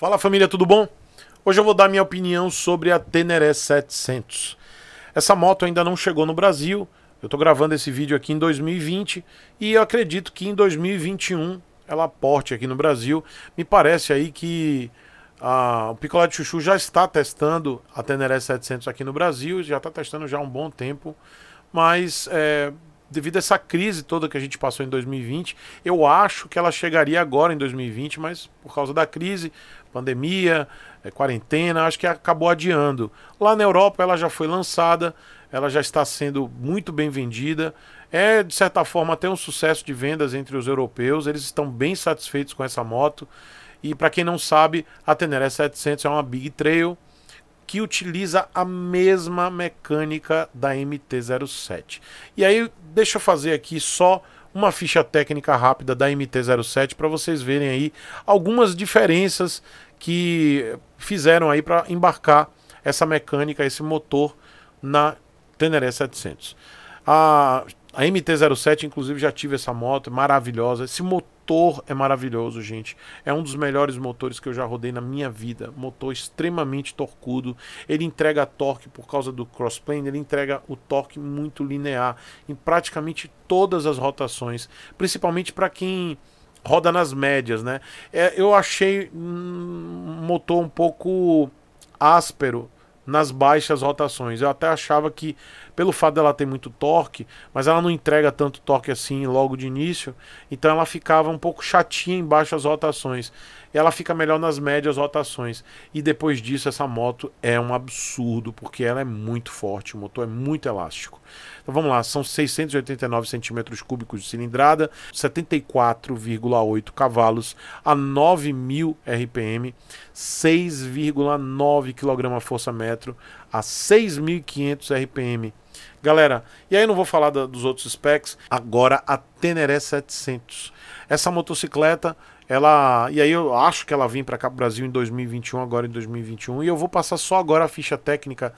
Fala família, tudo bom? Hoje eu vou dar minha opinião sobre a Teneré 700. Essa moto ainda não chegou no Brasil, eu estou gravando esse vídeo aqui em 2020 e eu acredito que em 2021 ela porte aqui no Brasil. Me parece aí que a, ah, o Picolé de Chuchu já está testando a Teneré 700 aqui no Brasil, já está testando já há um bom tempo, mas é, devido a essa crise toda que a gente passou em 2020, eu acho que ela chegaria agora em 2020, mas por causa da crise, pandemia, é, quarentena, acho que acabou adiando. Lá na Europa ela já foi lançada, ela já está sendo muito bem vendida. É, de certa forma, até um sucesso de vendas entre os europeus. Eles estão bem satisfeitos com essa moto. E para quem não sabe, a Teneré 700 é uma Big Trail que utiliza a mesma mecânica da MT-07. E aí, deixa eu fazer aqui só uma ficha técnica rápida da MT-07 para vocês verem aí algumas diferenças que fizeram aí para embarcar essa mecânica, esse motor na Teneré 700. A, a MT-07, inclusive, já tive essa moto, maravilhosa. Esse motor motor é maravilhoso, gente. É um dos melhores motores que eu já rodei na minha vida. Motor extremamente torcudo. Ele entrega torque por causa do crossplane, ele entrega o torque muito linear em praticamente todas as rotações, principalmente para quem roda nas médias, né? É, eu achei um motor um pouco áspero nas baixas rotações. Eu até achava que, pelo fato dela ter muito torque, mas ela não entrega tanto torque assim logo de início, então ela ficava um pouco chatinha em baixas rotações ela fica melhor nas médias rotações. E depois disso, essa moto é um absurdo, porque ela é muito forte, o motor é muito elástico. Então vamos lá, são 689 centímetros cúbicos de cilindrada, 74,8 cavalos a 9.000 RPM, 6,9 kgfm a 6.500 RPM. Galera, e aí não vou falar da, dos outros specs, agora a Teneré 700. Essa motocicleta ela, e aí eu acho que ela vem para cá Brasil em 2021, agora em 2021, e eu vou passar só agora a ficha técnica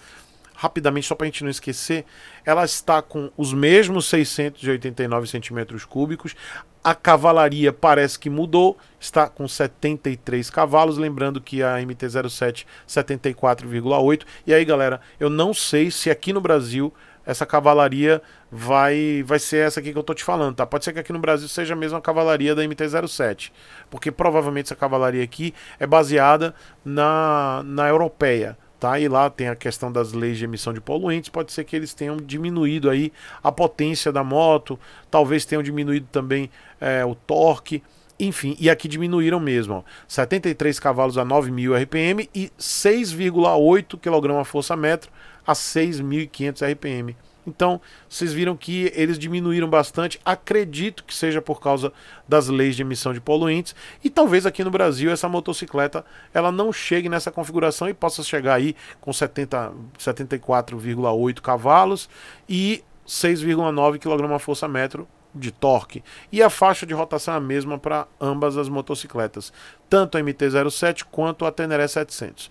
rapidamente só para a gente não esquecer. Ela está com os mesmos 689 centímetros cúbicos. A cavalaria parece que mudou, está com 73 cavalos, lembrando que a MT-07 74,8. E aí, galera, eu não sei se aqui no Brasil essa cavalaria vai vai ser essa aqui que eu tô te falando, tá? Pode ser que aqui no Brasil seja mesmo a cavalaria da MT-07, porque provavelmente essa cavalaria aqui é baseada na, na europeia, tá? E lá tem a questão das leis de emissão de poluentes, pode ser que eles tenham diminuído aí a potência da moto, talvez tenham diminuído também é, o torque, enfim, e aqui diminuíram mesmo. Ó, 73 cavalos a 9.000 RPM e 6,8 kgfm a 6.500 RPM. Então, vocês viram que eles diminuíram bastante. Acredito que seja por causa das leis de emissão de poluentes e talvez aqui no Brasil essa motocicleta ela não chegue nessa configuração e possa chegar aí com 70 74,8 cavalos e 6,9 kgfm de torque e a faixa de rotação é a mesma para ambas as motocicletas, tanto a MT-07 quanto a Teneré 700.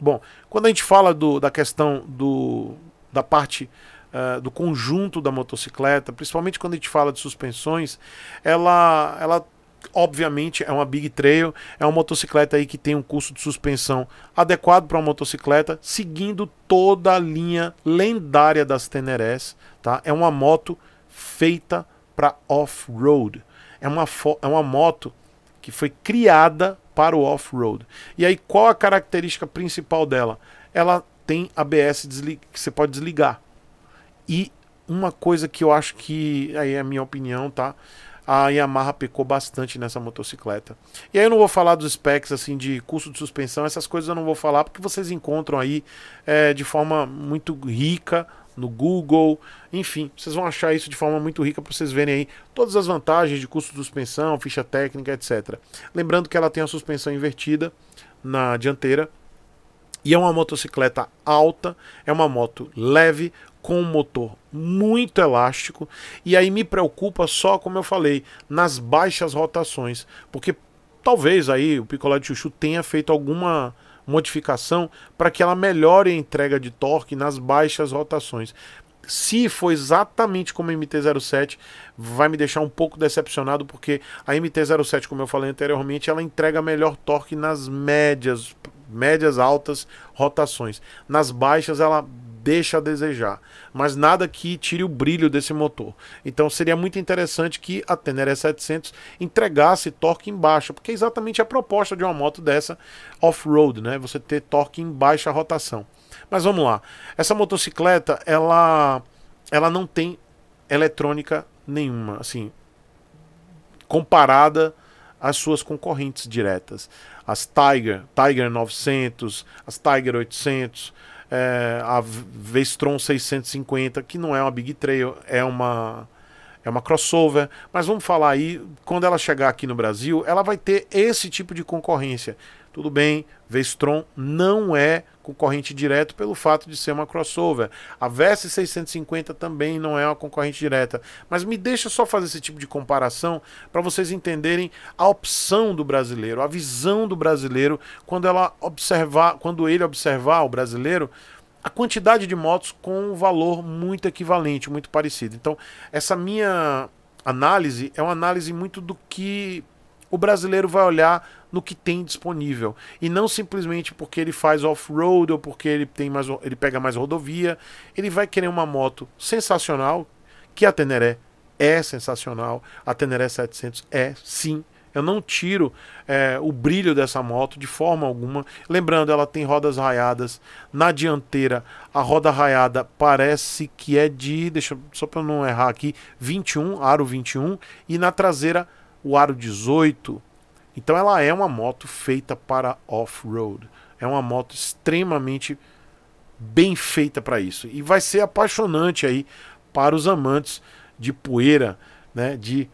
Bom, quando a gente fala do, da questão do, da parte uh, do conjunto da motocicleta, principalmente quando a gente fala de suspensões, ela, ela obviamente é uma Big Trail, é uma motocicleta aí que tem um custo de suspensão adequado para uma motocicleta, seguindo toda a linha lendária das Tenerés, tá? É uma moto feita para off-road. É uma, é uma moto que foi criada para o off-road. E aí, qual a característica principal dela? Ela tem ABS que você pode desligar. E uma coisa que eu acho que, aí é a minha opinião, tá? A Yamaha pecou bastante nessa motocicleta. E aí eu não vou falar dos specs, assim, de custo de suspensão, essas coisas eu não vou falar, porque vocês encontram aí é, de forma muito rica no Google, enfim, vocês vão achar isso de forma muito rica para vocês verem aí todas as vantagens de custo de suspensão, ficha técnica, etc. Lembrando que ela tem a suspensão invertida na dianteira e é uma motocicleta alta, é uma moto leve com um motor muito elástico e aí me preocupa só, como eu falei, nas baixas rotações, porque talvez aí o picolé de chuchu tenha feito alguma modificação para que ela melhore a entrega de torque nas baixas rotações. Se for exatamente como a MT-07, vai me deixar um pouco decepcionado, porque a MT-07, como eu falei anteriormente, ela entrega melhor torque nas médias, médias altas rotações. Nas baixas, ela deixa a desejar, mas nada que tire o brilho desse motor. Então seria muito interessante que a Tenere 700 entregasse torque em baixa, porque é exatamente a proposta de uma moto dessa off-road, né? Você ter torque em baixa rotação. Mas vamos lá. Essa motocicleta, ela ela não tem eletrônica nenhuma, assim, comparada às suas concorrentes diretas, as Tiger, Tiger 900, as Tiger 800, é, a Vestron 650, que não é uma Big Trail, é uma é uma crossover, mas vamos falar aí, quando ela chegar aqui no Brasil, ela vai ter esse tipo de concorrência. Tudo bem, Vestron não é concorrente direto pelo fato de ser uma crossover. A Versa 650 também não é uma concorrente direta. Mas me deixa só fazer esse tipo de comparação para vocês entenderem a opção do brasileiro, a visão do brasileiro quando ela observar, quando ele observar o brasileiro a quantidade de motos com um valor muito equivalente, muito parecido. Então, essa minha análise é uma análise muito do que o brasileiro vai olhar no que tem disponível e não simplesmente porque ele faz off-road ou porque ele tem mais ele pega mais rodovia, ele vai querer uma moto sensacional, que a Teneré é sensacional, a Teneré 700 é sim eu não tiro é, o brilho dessa moto de forma alguma. Lembrando, ela tem rodas raiadas na dianteira. A roda raiada parece que é de, deixa só para não errar aqui, 21, aro 21, e na traseira o aro 18. Então ela é uma moto feita para off-road. É uma moto extremamente bem feita para isso. E vai ser apaixonante aí para os amantes de poeira, né, de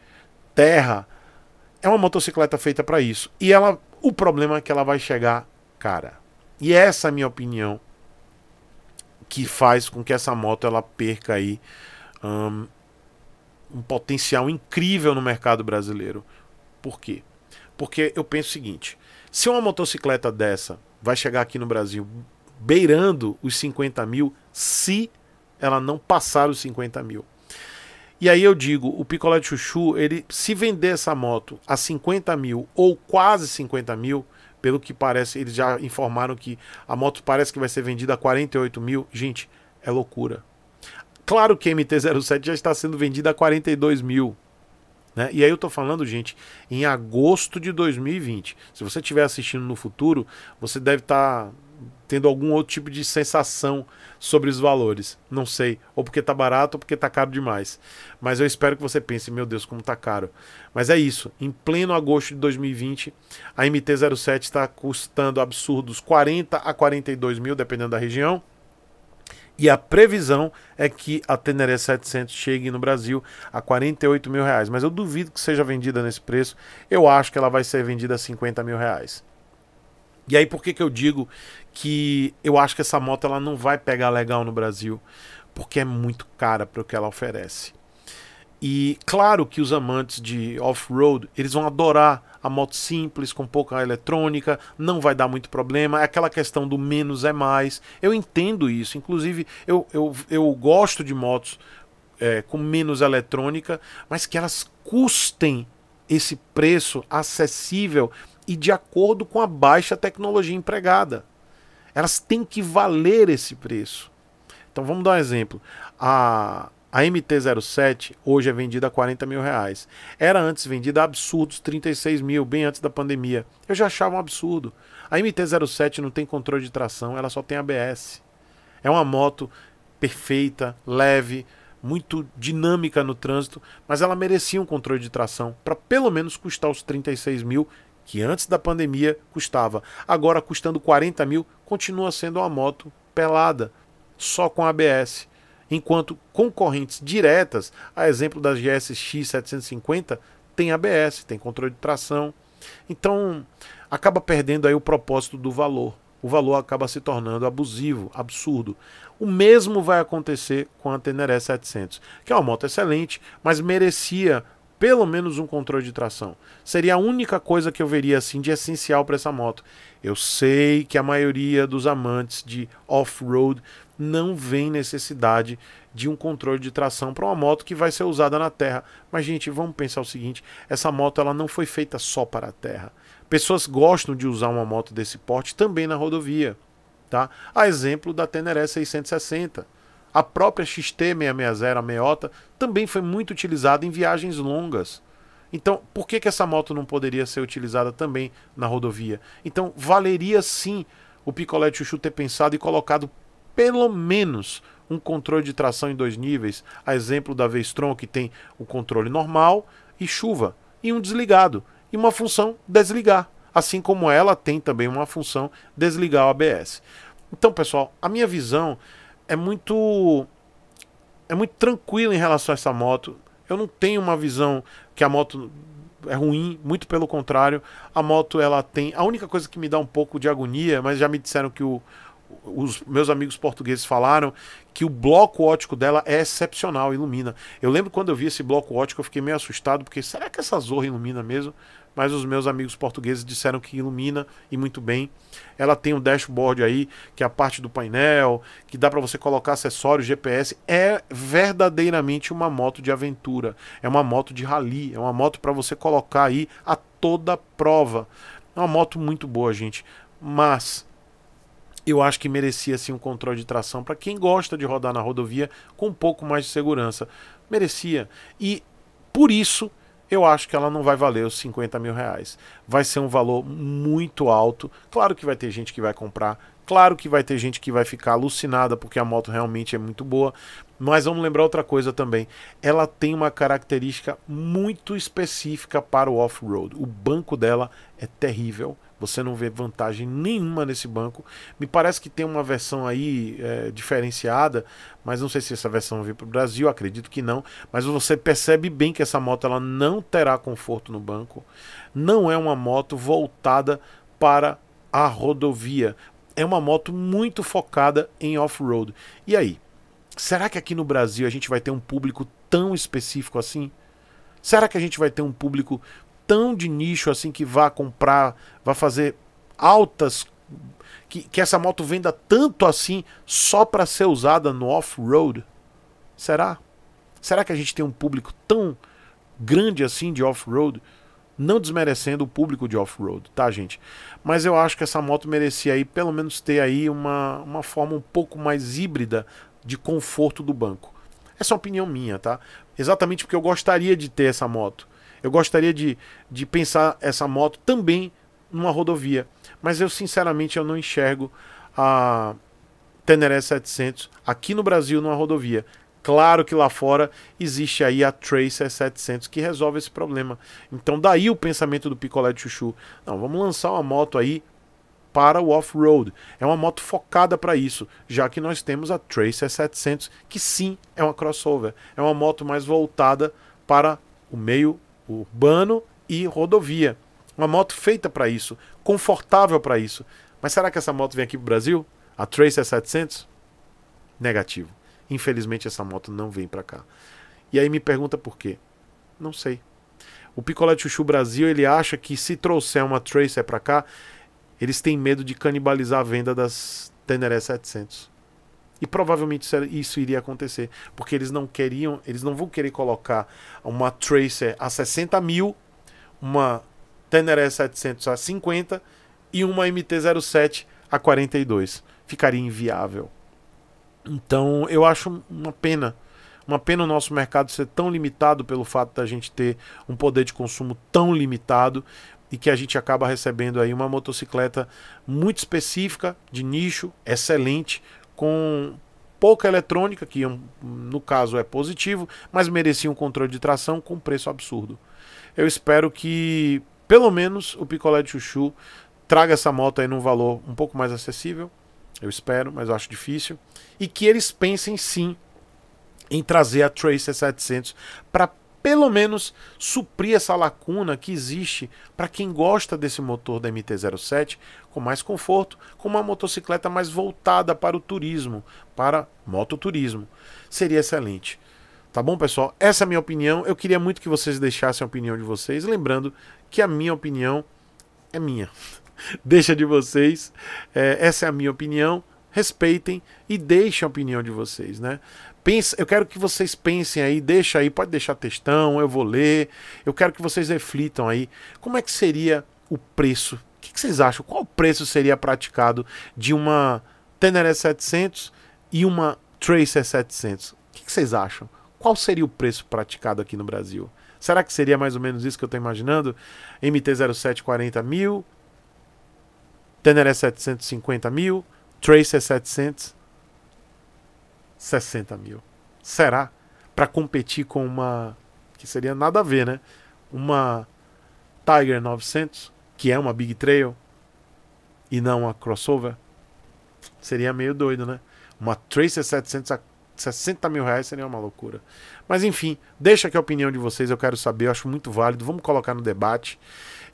terra. É uma motocicleta feita para isso. E ela, o problema é que ela vai chegar cara. E essa é a minha opinião que faz com que essa moto ela perca aí um, um potencial incrível no mercado brasileiro. Por quê? Porque eu penso o seguinte: se uma motocicleta dessa vai chegar aqui no Brasil beirando os 50 mil, se ela não passar os 50 mil. E aí eu digo, o Picolé de Chuchu, ele se vender essa moto a 50 mil ou quase 50 mil, pelo que parece, eles já informaram que a moto parece que vai ser vendida a 48 mil. Gente, é loucura. Claro que a MT-07 já está sendo vendida a 42 mil. Né? E aí eu estou falando, gente, em agosto de 2020. Se você estiver assistindo no futuro, você deve estar tá tendo algum outro tipo de sensação sobre os valores. Não sei, ou porque está barato ou porque está caro demais. Mas eu espero que você pense, meu Deus, como está caro. Mas é isso, em pleno agosto de 2020, a MT-07 está custando absurdos 40 a 42 mil, dependendo da região. E a previsão é que a Teneré 700 chegue no Brasil a 48 mil reais. Mas eu duvido que seja vendida nesse preço. Eu acho que ela vai ser vendida a 50 mil reais. E aí por que, que eu digo que eu acho que essa moto ela não vai pegar legal no Brasil? Porque é muito cara para o que ela oferece. E claro que os amantes de off-road, eles vão adorar a moto simples, com pouca eletrônica, não vai dar muito problema, é aquela questão do menos é mais. Eu entendo isso, inclusive eu, eu, eu gosto de motos é, com menos eletrônica, mas que elas custem esse preço acessível e de acordo com a baixa tecnologia empregada. Elas têm que valer esse preço. Então vamos dar um exemplo. A, a MT-07 hoje é vendida a 40 mil reais. Era antes vendida a absurdos 36 mil, bem antes da pandemia. Eu já achava um absurdo. A MT-07 não tem controle de tração, ela só tem ABS. É uma moto perfeita, leve, muito dinâmica no trânsito, mas ela merecia um controle de tração para pelo menos custar os 36 mil que antes da pandemia custava. Agora, custando 40 mil, continua sendo uma moto pelada, só com ABS enquanto concorrentes diretas, a exemplo das GSX 750, tem ABS, tem controle de tração. Então, acaba perdendo aí o propósito do valor. O valor acaba se tornando abusivo, absurdo. O mesmo vai acontecer com a Teneré 700, que é uma moto excelente, mas merecia pelo menos um controle de tração. Seria a única coisa que eu veria assim de essencial para essa moto. Eu sei que a maioria dos amantes de off-road não vem necessidade de um controle de tração para uma moto que vai ser usada na terra. Mas gente, vamos pensar o seguinte, essa moto ela não foi feita só para a terra. Pessoas gostam de usar uma moto desse porte também na rodovia, tá? A exemplo da Teneré 660. A própria XT660 Meota também foi muito utilizada em viagens longas. Então, por que, que essa moto não poderia ser utilizada também na rodovia? Então, valeria sim o picolé de chuchu ter pensado e colocado pelo menos um controle de tração em dois níveis, a exemplo da Vestron que tem o controle normal e chuva, e um desligado, e uma função desligar, assim como ela tem também uma função desligar o ABS. Então, pessoal, a minha visão é muito é muito tranquilo em relação a essa moto. Eu não tenho uma visão que a moto é ruim, muito pelo contrário. A moto ela tem. A única coisa que me dá um pouco de agonia, mas já me disseram que o, os meus amigos portugueses falaram que o bloco ótico dela é excepcional, ilumina. Eu lembro quando eu vi esse bloco ótico, eu fiquei meio assustado, porque será que essa Zorra ilumina mesmo? mas os meus amigos portugueses disseram que ilumina e muito bem. Ela tem um dashboard aí, que é a parte do painel, que dá para você colocar acessórios, GPS. É verdadeiramente uma moto de aventura, é uma moto de rally, é uma moto para você colocar aí a toda prova. É uma moto muito boa, gente. Mas eu acho que merecia assim um controle de tração para quem gosta de rodar na rodovia com um pouco mais de segurança. Merecia. E por isso eu acho que ela não vai valer os 50 mil reais. Vai ser um valor muito alto. Claro que vai ter gente que vai comprar. Claro que vai ter gente que vai ficar alucinada porque a moto realmente é muito boa. Mas vamos lembrar outra coisa também. Ela tem uma característica muito específica para o off-road. O banco dela é terrível. Você não vê vantagem nenhuma nesse banco. Me parece que tem uma versão aí é, diferenciada, mas não sei se essa versão veio para o Brasil, acredito que não. Mas você percebe bem que essa moto ela não terá conforto no banco. Não é uma moto voltada para a rodovia. É uma moto muito focada em off-road. E aí? Será que aqui no Brasil a gente vai ter um público tão específico assim? Será que a gente vai ter um público tão de nicho assim que vá comprar, vá fazer altas que, que essa moto venda tanto assim só para ser usada no off-road? Será? Será que a gente tem um público tão grande assim de off-road? Não desmerecendo o público de off-road, tá, gente? Mas eu acho que essa moto merecia aí, pelo menos, ter aí uma, uma forma um pouco mais híbrida de conforto do banco. Essa é uma opinião minha, tá? Exatamente porque eu gostaria de ter essa moto. Eu gostaria de, de pensar essa moto também numa rodovia, mas eu sinceramente eu não enxergo a Teneré 700 aqui no Brasil numa rodovia. Claro que lá fora existe aí a Tracer 700 que resolve esse problema. Então daí o pensamento do Picolé de Chuchu. Não, vamos lançar uma moto aí para o off-road. É uma moto focada para isso, já que nós temos a Tracer 700 que sim é uma crossover. É uma moto mais voltada para o meio urbano e rodovia. Uma moto feita para isso, confortável para isso. Mas será que essa moto vem aqui para o Brasil? A Tracer 700? Negativo. Infelizmente essa moto não vem para cá. E aí me pergunta por quê? Não sei. O Picolé Chuchu Brasil, ele acha que se trouxer uma Tracer para cá, eles têm medo de canibalizar a venda das Teneré 700. E provavelmente isso iria acontecer, porque eles não queriam, eles não vão querer colocar uma Tracer a 60 mil, uma Teneré 700 a 50 e uma MT-07 a 42. Ficaria inviável. Então eu acho uma pena, uma pena o nosso mercado ser tão limitado pelo fato da gente ter um poder de consumo tão limitado e que a gente acaba recebendo aí uma motocicleta muito específica, de nicho, excelente, com pouca eletrônica, que hum, no caso é positivo, mas merecia um controle de tração com preço absurdo. Eu espero que pelo menos o picolé de chuchu traga essa moto aí num valor um pouco mais acessível. Eu espero, mas eu acho difícil. E que eles pensem sim em trazer a Tracer 700 para pelo menos suprir essa lacuna que existe para quem gosta desse motor da MT-07 com mais conforto, com uma motocicleta mais voltada para o turismo, para mototurismo. Seria excelente. Tá bom, pessoal? Essa é a minha opinião. Eu queria muito que vocês deixassem a opinião de vocês, lembrando que a minha opinião é minha. Deixa de vocês. É, essa é a minha opinião. Respeitem e deixem a opinião de vocês, né? Pensa, eu quero que vocês pensem aí, deixa aí, pode deixar textão, eu vou ler. Eu quero que vocês reflitam aí. Como é que seria o preço? O que, que vocês acham? Qual preço seria praticado de uma Tenere 700 e uma Tracer 700? O que, que vocês acham? Qual seria o preço praticado aqui no Brasil? Será que seria mais ou menos isso que eu estou imaginando? MT-07 40 mil, Tenere 750 mil, Tracer 700 60 mil. Será? Para competir com uma. Que seria nada a ver, né? Uma Tiger 900, que é uma Big Trail, e não uma crossover? Seria meio doido, né? Uma Tracer 700 a 60 mil reais seria uma loucura. Mas enfim, deixa aqui a opinião de vocês, eu quero saber, eu acho muito válido. Vamos colocar no debate.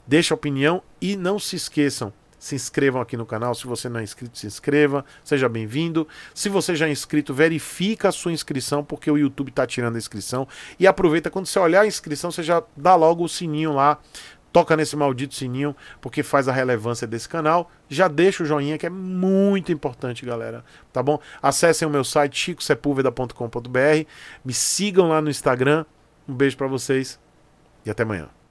Deixa a opinião e não se esqueçam, se inscrevam aqui no canal. Se você não é inscrito, se inscreva. Seja bem-vindo. Se você já é inscrito, verifica a sua inscrição, porque o YouTube está tirando a inscrição. E aproveita, quando você olhar a inscrição, você já dá logo o sininho lá. Toca nesse maldito sininho, porque faz a relevância desse canal. Já deixa o joinha, que é muito importante, galera. Tá bom? Acessem o meu site, chicosepulveda.com.br. Me sigam lá no Instagram. Um beijo para vocês e até amanhã.